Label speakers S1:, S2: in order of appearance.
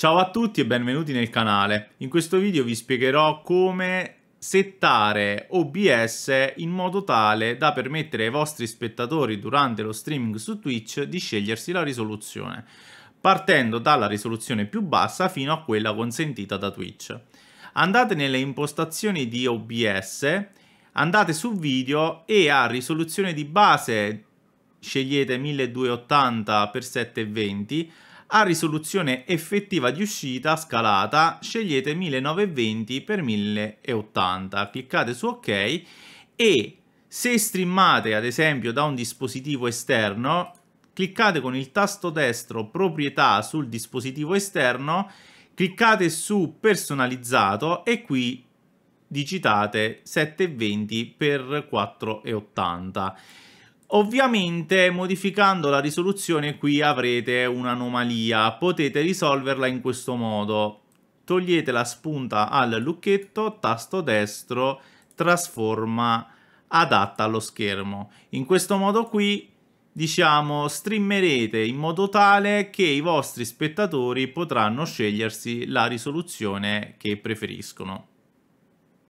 S1: Ciao a tutti e benvenuti nel canale. In questo video vi spiegherò come settare OBS in modo tale da permettere ai vostri spettatori durante lo streaming su Twitch di scegliersi la risoluzione, partendo dalla risoluzione più bassa fino a quella consentita da Twitch. Andate nelle impostazioni di OBS, andate su video e a risoluzione di base scegliete 1280x720 a risoluzione effettiva di uscita scalata scegliete 1920x1080, cliccate su ok e se streamate ad esempio da un dispositivo esterno cliccate con il tasto destro proprietà sul dispositivo esterno, cliccate su personalizzato e qui digitate 720x480. Ovviamente modificando la risoluzione qui avrete un'anomalia, potete risolverla in questo modo. Togliete la spunta al lucchetto, tasto destro, trasforma, adatta allo schermo. In questo modo qui, diciamo, streamerete in modo tale che i vostri spettatori potranno scegliersi la risoluzione che preferiscono.